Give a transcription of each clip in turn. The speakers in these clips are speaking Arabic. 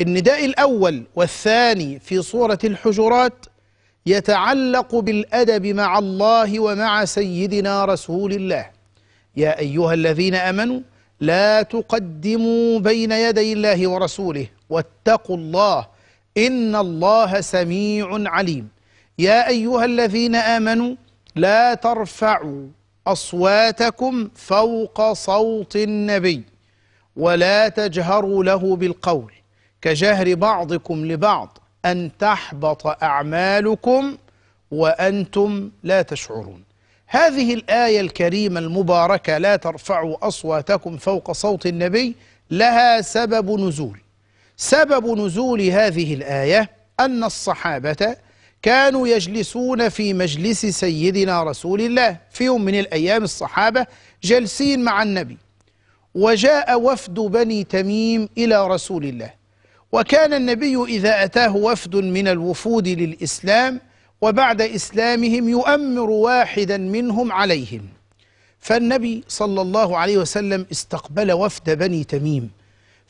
النداء الأول والثاني في سورة الحجرات يتعلق بالأدب مع الله ومع سيدنا رسول الله يا أيها الذين أمنوا لا تقدموا بين يدي الله ورسوله واتقوا الله إن الله سميع عليم يا أيها الذين آمنوا لا ترفعوا أصواتكم فوق صوت النبي ولا تجهروا له بالقول كجهر بعضكم لبعض أن تحبط أعمالكم وأنتم لا تشعرون هذه الآية الكريمة المباركة لا ترفعوا أصواتكم فوق صوت النبي لها سبب نزول سبب نزول هذه الآية أن الصحابة كانوا يجلسون في مجلس سيدنا رسول الله في يوم من الأيام الصحابة جالسين مع النبي وجاء وفد بني تميم إلى رسول الله وكان النبي إذا أتاه وفد من الوفود للإسلام وبعد إسلامهم يؤمر واحدا منهم عليهم فالنبي صلى الله عليه وسلم استقبل وفد بني تميم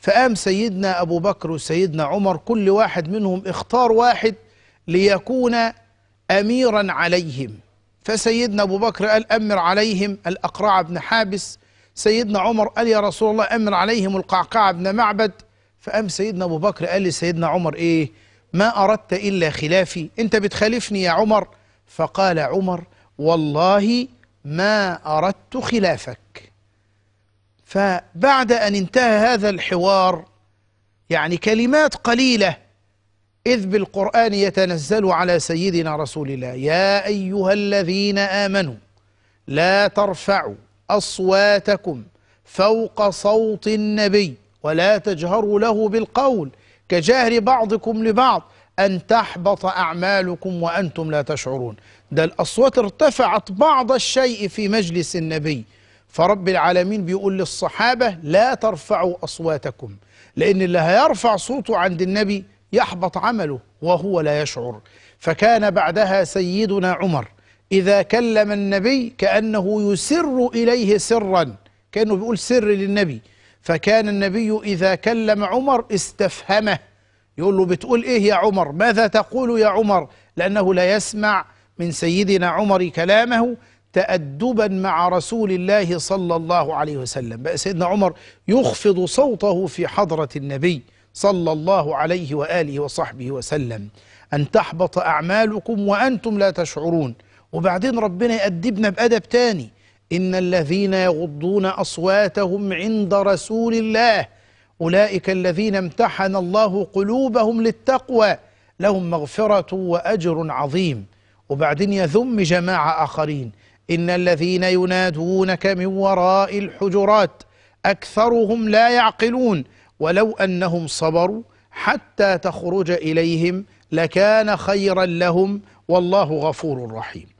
فقام سيدنا أبو بكر وسيدنا عمر كل واحد منهم اختار واحد ليكون أميرا عليهم فسيدنا أبو بكر قال أمر عليهم الأقرع بن حابس سيدنا عمر قال يا رسول الله أمر عليهم القعقاع بن معبد فقام سيدنا أبو بكر قال لسيدنا عمر إيه ما أردت إلا خلافي أنت بتخالفني يا عمر فقال عمر والله ما أردت خلافك فبعد أن انتهى هذا الحوار يعني كلمات قليلة إذ بالقرآن يتنزل على سيدنا رسول الله يا أيها الذين آمنوا لا ترفعوا أصواتكم فوق صوت النبي ولا تجهروا له بالقول كجهر بعضكم لبعض أن تحبط أعمالكم وأنتم لا تشعرون ده الأصوات ارتفعت بعض الشيء في مجلس النبي فرب العالمين بيقول للصحابة لا ترفعوا أصواتكم لأن اللي هيرفع صوته عند النبي يحبط عمله وهو لا يشعر فكان بعدها سيدنا عمر إذا كلم النبي كأنه يسر إليه سرا كأنه بيقول سر للنبي فكان النبي إذا كلم عمر استفهمه يقول له بتقول إيه يا عمر ماذا تقول يا عمر لأنه لا يسمع من سيدنا عمر كلامه تأدبا مع رسول الله صلى الله عليه وسلم بقى سيدنا عمر يخفض صوته في حضرة النبي صلى الله عليه وآله وصحبه وسلم أن تحبط أعمالكم وأنتم لا تشعرون وبعدين ربنا يأدبنا بأدب تاني إن الذين يغضون أصواتهم عند رسول الله أولئك الذين امتحن الله قلوبهم للتقوى لهم مغفرة وأجر عظيم وبعدين يذم جماعة آخرين إن الذين ينادونك من وراء الحجرات أكثرهم لا يعقلون ولو أنهم صبروا حتى تخرج إليهم لكان خيرا لهم والله غفور رحيم